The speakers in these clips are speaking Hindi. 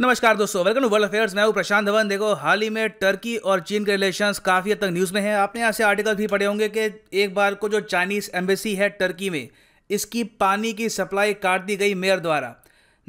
नमस्कार दोस्तों वेलकम टू वर्ल्ड अफेयर्स मैं हूं प्रशांत धवन देखो हाल ही में टर्की और चीन के रिलेशंस काफ़ी हद तक न्यूज़ में है आपने यहाँ से आर्टिकल भी पढ़े होंगे कि एक बार को जो चाइनीज़ एम्बेसी है टर्की में इसकी पानी की सप्लाई काट दी गई मेयर द्वारा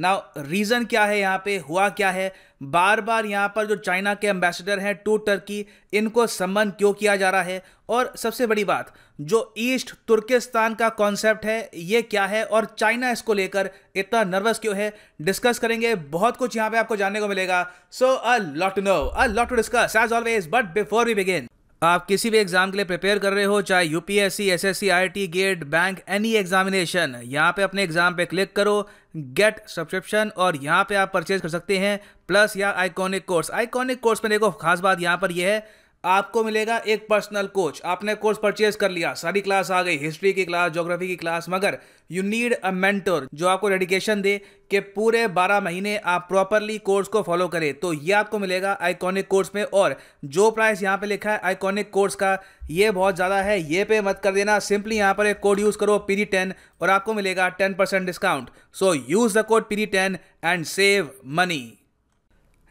ना रीज़न क्या है यहाँ पे हुआ क्या है बार बार यहाँ पर जो चाइना के एम्बेसडर हैं टू टर्की इनको सम्मन क्यों किया जा रहा है और सबसे बड़ी बात जो ईस्ट तुर्किस्तान का कॉन्सेप्ट है ये क्या है और चाइना इसको लेकर इतना नर्वस क्यों है डिस्कस करेंगे बहुत कुछ यहाँ पे आपको जानने को मिलेगा so a lot to know a lot to discuss as always but before we begin आप किसी भी एग्ज़ाम के लिए प्रिपेयर कर रहे हो चाहे UPSC, SSC, IT, GATE bank any examination यहाँ पे अपने एग्ज़ाम पे क्लिक करो गेट सब्सक्रिप्शन और यहाँ पे आप परचेज कर सकते हैं प्लस या आइकॉनिक कोर्स आइकॉनिक कोर्स में देखो खास बात यहाँ पर यह है आपको मिलेगा एक पर्सनल कोच आपने कोर्स परचेज कर लिया सारी क्लास आ गई हिस्ट्री की क्लास ज्योग्राफी की क्लास मगर यू नीड अ मेंटोर जो आपको डेडिकेशन दे कि पूरे 12 महीने आप प्रॉपरली कोर्स को फॉलो करें तो ये आपको मिलेगा आइकॉनिक कोर्स में और जो प्राइस यहाँ पे लिखा है आइकॉनिक कोर्स का ये बहुत ज़्यादा है ये पे मत कर देना सिंपली यहाँ पर एक कोड यूज़ करो पी टेन और आपको मिलेगा ten percent discount so use the code P ten and save money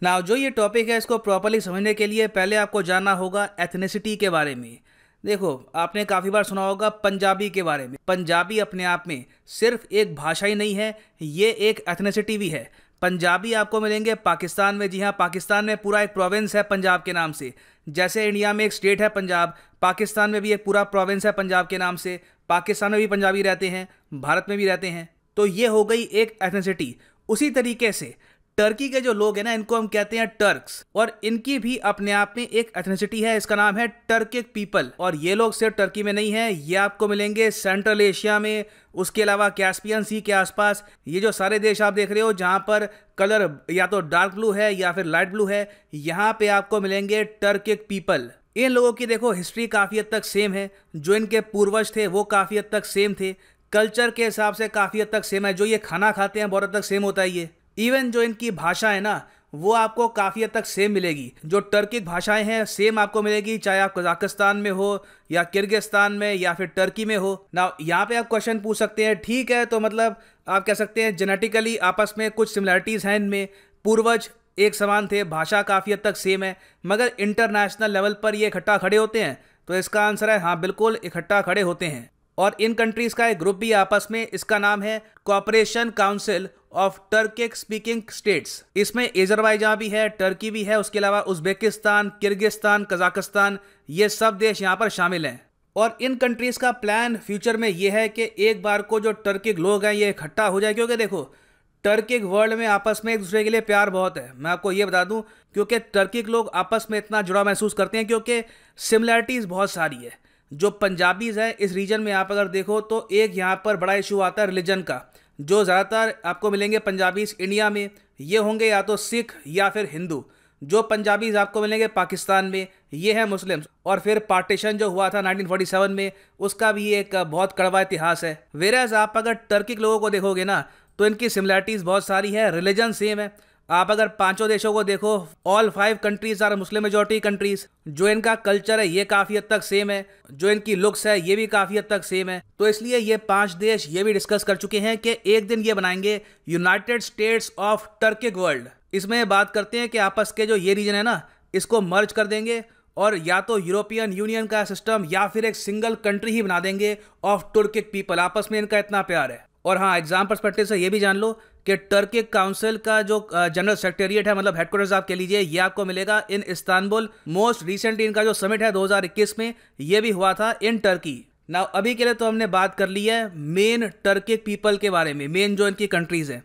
ना जो ये टॉपिक है इसको प्रॉपरली समझने के लिए पहले आपको जानना होगा एथनिसिटी के बारे में देखो आपने काफ़ी बार सुना होगा पंजाबी के बारे में पंजाबी अपने आप में सिर्फ एक भाषा ही नहीं है ये एक एथनिसिटी भी है पंजाबी आपको मिलेंगे पाकिस्तान में जी हाँ पाकिस्तान में पूरा एक प्रोविंस है पंजाब के नाम से जैसे इंडिया में एक स्टेट है पंजाब पाकिस्तान में भी एक पूरा प्रोविंस है पंजाब के नाम से पाकिस्तान में भी पंजाबी रहते हैं भारत में भी रहते हैं तो ये हो गई एक एथनिसिटी उसी तरीके से टर्की के जो लोग हैं ना इनको हम कहते हैं टर्क्स और इनकी भी अपने आप में एक एथनिसिटी है इसका नाम है टर्किक पीपल और ये लोग सिर्फ टर्की में नहीं है ये आपको मिलेंगे सेंट्रल एशिया में उसके अलावा कैस्पियन सी के आसपास ये जो सारे देश आप देख रहे हो जहाँ पर कलर या तो डार्क ब्लू है या फिर लाइट ब्लू है यहाँ पे आपको मिलेंगे टर्किक पीपल इन लोगों की देखो हिस्ट्री काफ़ी हद तक सेम है जो इनके पूर्वज थे वो काफ़ी हद तक सेम थे कल्चर के हिसाब से काफ़ी हद तक सेम है जो ये खाना खाते हैं बहुत हद तक सेम होता है ये इवन जो इनकी भाषा है ना वो आपको काफ़ी हद तक सेम मिलेगी जो टर्किक भाषाएं हैं सेम आपको मिलेगी चाहे आप कजाकिस्तान में हो या किर्गिस्तान में या फिर टर्की में हो ना यहाँ पे आप क्वेश्चन पूछ सकते हैं ठीक है तो मतलब आप कह सकते हैं जेनेटिकली आपस में कुछ सिमिलैरिटीज़ हैं इनमें पूर्वज एक समान थे भाषा काफ़ी हद तक सेम है मगर इंटरनेशनल लेवल पर ये इकट्ठा खड़े होते हैं तो इसका आंसर है हाँ बिल्कुल इकट्ठा खड़े होते हैं और इन कंट्रीज का एक ग्रुप भी आपस में इसका नाम है cooperation council of Turkic speaking states इसमें एजरबाइजा भी है टर्की भी है उसके अलावा उज्बेकिस्तान किर्गिस्तान कजाकिस्तान ये सब देश यहाँ पर शामिल हैं और इन कंट्रीज का प्लान फ्यूचर में ये है कि एक बार को जो टर्किक लोग हैं ये इकट्ठा हो जाए क्योंकि देखो टर्किक वर्ल्ड में आपस में एक दूसरे के लिए प्यार बहुत है मैं आपको ये बता दूं क्योंकि टर्किक लोग आपस में इतना जुड़ा महसूस करते हैं क्योंकि सिमिलैरिटीज़ बहुत सारी है जो पंजाबीज़ हैं इस रीजन में आप अगर देखो तो एक यहाँ पर बड़ा इशू आता है रिलीजन का जो ज़्यादातर आपको मिलेंगे पंजाबीज़ इंडिया में ये होंगे या तो सिख या फिर हिंदू जो पंजाबीज आपको मिलेंगे पाकिस्तान में ये हैं मुस्लिम्स और फिर पार्टीशन जो हुआ था 1947 में उसका भी एक बहुत कड़वा इतिहास है वेराज आप अगर टर्किक लोगों को देखोगे ना तो इनकी सिमिलैरिटीज़ बहुत सारी है रिलीजन सेम है आप अगर पांचों देशों को देखो all five countries are Muslim majority countries जो इनका कल्चर है ये काफ़ी हद तक सेम है जो इनकी लुक्स है ये भी काफ़ी हद तक सेम है तो इसलिए ये पांच देश ये भी डिस्कस कर चुके हैं कि एक दिन ये बनाएंगे United States of Turkic world इसमें बात करते हैं कि आपस के जो ये रीजन है ना इसको मर्ज कर देंगे और या तो यूरोपियन यूनियन का सिस्टम या फिर एक सिंगल कंट्री ही बना देंगे ऑफ टर्किक पीपल आपस में इनका इतना प्यार है और हाँ एग्जाम परस्पेक्टिव से ये भी जान लो कि टर्किक काउंसिल का जो जनरल सेक्रेटेरिएट है मतलब हेडक्वार्टर आप कह लीजिए ये आपको मिलेगा इन इस्तानबुल मोस्ट रिसेंटली इनका जो समिट है 2021 में ये भी हुआ था इन टर्की ना अभी के लिए तो हमने बात कर ली है मेन टर्किक पीपल के बारे में मेन जो इनकी कंट्रीज़ हैं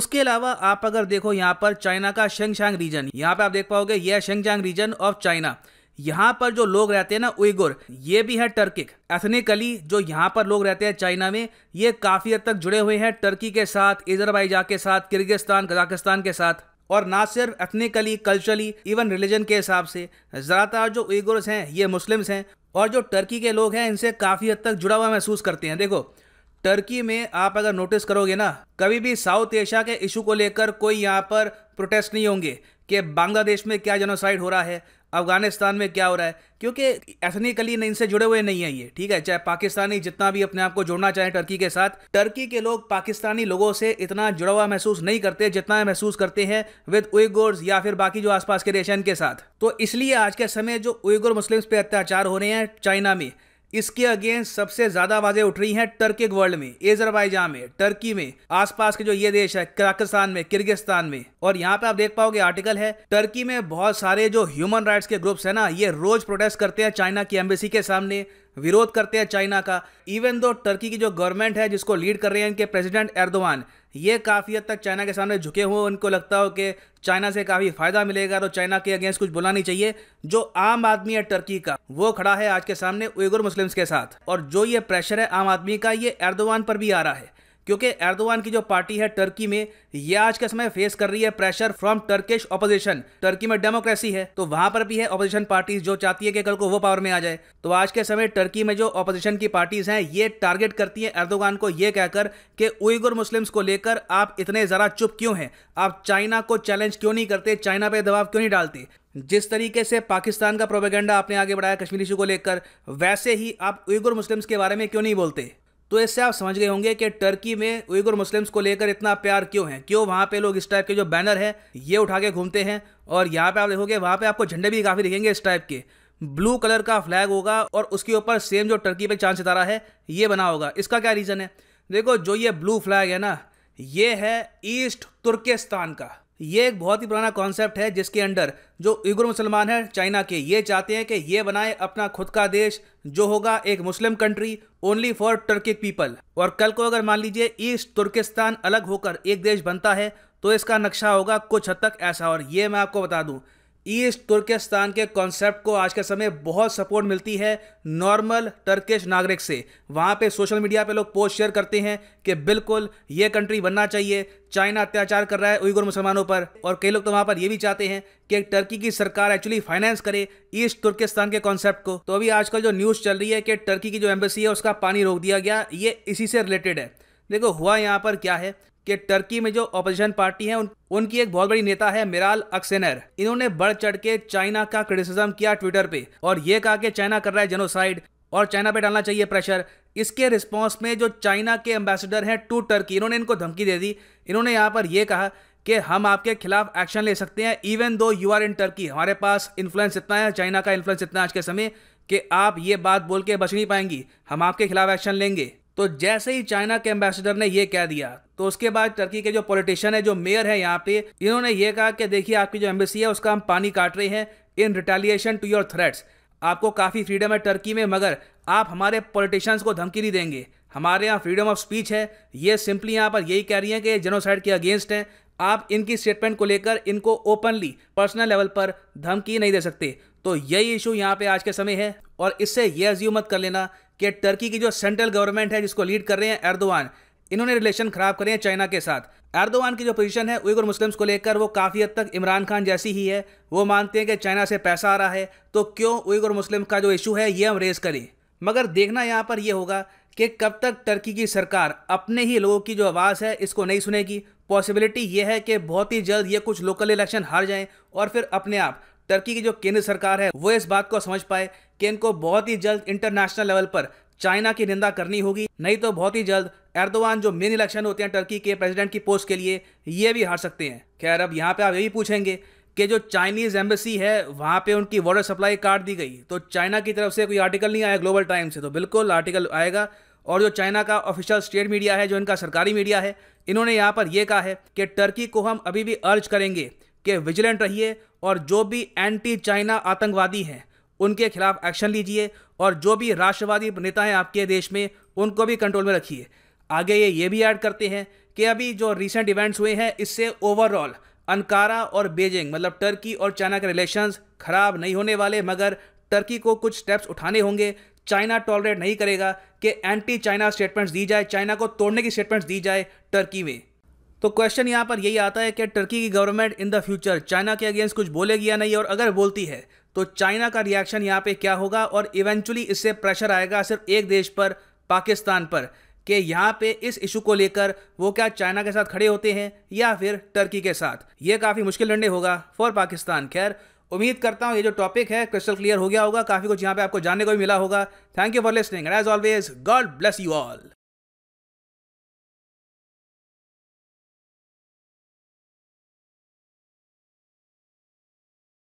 उसके अलावा आप अगर देखो यहाँ पर चाइना का शेंगशांग रीजन यहाँ पे आप देख पाओगे यह शेंगशांग रीजन ऑफ चाइना यहाँ पर जो लोग रहते हैं ना उइगुर ये भी है टर्किक एथनिकली जो यहाँ पर लोग रहते हैं चाइना में ये काफ़ी हद तक जुड़े हुए हैं टर्की के साथ इजरबाइजा के साथ किर्गिस्तान कजाकिस्तान के साथ और ना सिर्फ एथनिकली कल्चरली इवन रिलीजन के हिसाब से ज़्यादातर जो उइगुर्स हैं ये मुस्लिम्स हैं और जो टर्की के लोग हैं इनसे काफ़ी हद तक जुड़ा हुआ महसूस करते हैं देखो टर्की में आप अगर नोटिस करोगे ना कभी भी साउथ एशिया के इशू को लेकर कोई यहाँ पर प्रोटेस्ट नहीं होंगे कि बांग्लादेश में क्या जनोसाइड हो रहा है अफगानिस्तान में क्या हो रहा है क्योंकि एथनिकली इनसे जुड़े हुए नहीं है ये ठीक है चाहे पाकिस्तानी जितना भी अपने आप को जोड़ना चाहे टर्की के साथ टर्की के लोग पाकिस्तानी लोगों से इतना जुड़ा हुआ महसूस नहीं करते जितना महसूस करते हैं विद उइगोर्स या फिर बाकी जो आसपास के देश के साथ तो इसलिए आज के समय जो उइगोर मुस्लिम्स पे अत्याचार हो रहे हैं चाइना में इसके अगेंस्ट सबसे ज्यादा आवाजें उठ रही हैं टर्किक वर्ल्ड में एजरबाइजा में टर्की में आसपास के जो ये देश है कजाकिस्तान में किर्गिस्तान में और यहाँ पे आप देख पाओगे आर्टिकल है टर्की में बहुत सारे जो ह्यूमन राइट्स के ग्रुप्स है ना ये रोज प्रोटेस्ट करते हैं चाइना की एम्बेसी के सामने विरोध करते हैं चाइना का इवन दो टर्की की जो गवर्नमेंट है जिसको लीड कर रहे हैं इनके प्रेसिडेंट एर्दोवान ये काफ़ी हद तक चाइना के सामने झुके हुए उनको लगता हो कि चाइना से काफ़ी फ़ायदा मिलेगा तो चाइना के अगेंस्ट कुछ बोला नहीं चाहिए जो आम आदमी है टर्की का वो खड़ा है आज के सामने उइगुर मुस्लिम्स के साथ और जो ये प्रेशर है आम आदमी का ये एर्दोवान पर भी आ रहा है क्योंकि एर्दोवान की जो पार्टी है टर्की में यह आज के समय फेस कर रही है pressure from Turkish opposition Turkey में डेमोक्रेसी है तो वहां पर भी है ऑपोजिशन पार्टीज जो चाहती है कि कल को वो पावर में आ जाए तो आज के समय टर्की में जो ऑपोजिशन की पार्टीज हैं ये टारगेट करती है एर्दोगान को ये कहकर कि उइगुर मुस्लिम्स को लेकर आप इतने ज़रा चुप क्यों हैं आप चाइना को चैलेंज क्यों नहीं करते चाइना पे दबाव क्यों नहीं डालते जिस तरीके से पाकिस्तान का प्रोपेगेंडा आपने आगे बढ़ाया कश्मीर इशू को लेकर वैसे ही आप उइगुर मुस्लिम्स के बारे में क्यों नहीं बोलते तो इससे आप समझ गए होंगे कि टर्की में उइगुर मुस्लिम्स को लेकर इतना प्यार क्यों है क्यों वहाँ पे लोग इस टाइप के जो बैनर है ये उठा के घूमते हैं और यहाँ पे आप देखोगे वहाँ पे आपको झंडे भी काफ़ी दिखेंगे इस टाइप के ब्लू कलर का फ्लैग होगा और उसके ऊपर सेम जो टर्की पे चांद सितारा है ये बना होगा इसका क्या रीज़न है देखो जो ये ब्लू फ्लैग है ना ये है ईस्ट तुर्किस्तान का ये एक बहुत ही पुराना कॉन्सेप्ट है जिसके अंडर जो उइगर मुसलमान हैं चाइना के ये चाहते हैं कि ये बनाए अपना खुद का देश जो होगा एक Muslim country only for Turkic people और कल को अगर मान लीजिए ईस्ट तुर्किस्तान अलग होकर एक देश बनता है तो इसका नक्शा होगा कुछ हद तक ऐसा और ये मैं आपको बता दूँ ईस्ट तुर्किस्तान के कॉन्सेप्ट को आज के समय बहुत सपोर्ट मिलती है नॉर्मल टर्किश नागरिक से वहाँ पे सोशल मीडिया पे लोग पोस्ट शेयर करते हैं कि बिल्कुल ये कंट्री बनना चाहिए चाइना अत्याचार कर रहा है उइगुर मुसलमानों पर और कई लोग तो वहाँ पर ये भी चाहते हैं कि एक टर्की की सरकार एक्चुअली फाइनेंस करे ईस्ट तुर्किस्तान के कॉन्सेप्ट को तो अभी आजकल जो न्यूज़ चल रही है कि टर्की की जो एम्बेसी है उसका पानी रोक दिया गया ये इसी से रिलेटेड है देखो हुआ यहाँ पर क्या है कि टर्की में जो अपोजिशन पार्टी है उन, उनकी एक बहुत बड़ी नेता है मिराल अक्सेनर इन्होंने बढ़ चढ़ के चाइना का क्रिटिसिज्म किया ट्विटर पे और ये कहा कि चाइना कर रहा है जेनोसाइड और चाइना पे डालना चाहिए प्रेशर इसके रिस्पांस में जो चाइना के एम्बेसडर हैं टू टर्की इन्होंने इनको धमकी दे दी इन्होंने यहाँ पर यह कहा कि हम आपके खिलाफ एक्शन ले सकते हैं even though you are in Turkey हमारे पास इन्फ्लुएंस इतना है चाइना का इन्फ्लुएंस इतना आज के समय कि आप ये बात बोल के बच नहीं पाएंगी हम आपके खिलाफ एक्शन लेंगे तो जैसे ही चाइना के एम्बेसडर ने यह कह दिया तो उसके बाद टर्की के जो पॉलिटिशियन है जो मेयर है यहाँ पे इन्होंने ये कहा कि देखिए आपकी जो एम्बेसी है उसका हम पानी काट रहे हैं in retaliation to your threats आपको काफ़ी फ्रीडम है टर्की में मगर आप हमारे पॉलिटिशियंस को धमकी नहीं देंगे हमारे यहाँ फ्रीडम ऑफ स्पीच है ये सिंपली यहाँ पर यही कह रही है कि जेनोसाइड के अगेंस्ट हैं आप इनकी स्टेटमेंट को लेकर इनको ओपनली पर्सनल लेवल पर धमकी नहीं दे सकते तो यही इशू यहाँ पे आज के समय है और इससे यह अज्यूम मत कर लेना कि टर्की की जो सेंट्रल गवर्नमेंट है जिसको लीड कर रहे हैं एर्दोवान इन्होंने रिलेशन खराब करे हैं चाइना के साथ एर्दोवान की जो पोजीशन है उइगर मुस्लिम्स को लेकर वो काफ़ी हद तक इमरान खान जैसी ही है वो मानते हैं कि चाइना से पैसा आ रहा है तो क्यों उइगर मुस्लिम का जो इशू है ये हम रेज़ करें मगर देखना यहाँ पर यह होगा कि कब तक टर्की की सरकार अपने ही लोगों की जो आवाज़ है इसको नहीं सुनेगी पॉसिबिलिटी ये है कि बहुत ही जल्द ये कुछ लोकल इलेक्शन हार जाएं और फिर अपने आप टर्की की जो केंद्र सरकार है वो इस बात को समझ पाए कि इनको बहुत ही जल्द इंटरनेशनल लेवल पर चाइना की निंदा करनी होगी नहीं तो बहुत ही जल्द एर्दोवान जो मेन इलेक्शन होते हैं टर्की के प्रेसिडेंट की पोस्ट के लिए ये भी हार सकते हैं खैर अब यहाँ पे आप यही पूछेंगे कि जो चाइनीज़ एम्बेसी है वहाँ पे उनकी वाटर सप्लाई काट दी गई तो चाइना की तरफ से कोई आर्टिकल नहीं आया ग्लोबल टाइम्स से तो बिल्कुल आर्टिकल आएगा और जो चाइना का ऑफिशियल स्टेट मीडिया है जो इनका सरकारी मीडिया है इन्होंने यहाँ पर यह कहा है कि टर्की को हम अभी भी अर्ज करेंगे कि विजिलेंट रहिए और जो भी एंटी चाइना आतंकवादी हैं उनके खिलाफ एक्शन लीजिए और जो भी राष्ट्रवादी नेता हैं आपके देश में उनको भी कंट्रोल में रखिए आगे ये ये भी ऐड करते हैं कि अभी जो रिसेंट इवेंट्स हुए हैं इससे ओवरऑल अनकारा और बेजिंग मतलब टर्की और चाइना के रिलेशंस खराब नहीं होने वाले मगर टर्की को कुछ स्टेप्स उठाने होंगे चाइना टॉलरेट नहीं करेगा कि एंटी चाइना स्टेटमेंट्स दी जाए चाइना को तोड़ने की स्टेटमेंट्स दी जाए टर्की में तो क्वेश्चन यहाँ पर यही आता है कि टर्की की government in the future China के अगेंस्ट कुछ बोलेगी या नहीं और अगर बोलती है तो चाइना का रिएक्शन यहाँ पे क्या होगा और इवेंचुअली इससे प्रेशर आएगा सिर्फ एक देश पर पाकिस्तान पर कि यहाँ पे इस इशू को लेकर वो क्या चाइना के साथ खड़े होते हैं या फिर टर्की के साथ ये काफ़ी मुश्किल निर्णय होगा फॉर पाकिस्तान खैर उम्मीद करता हूँ ये जो टॉपिक है क्रिस्टल क्लियर हो गया होगा काफ़ी कुछ यहाँ पे आपको जानने को भी मिला होगा thank you for listening as always God bless you all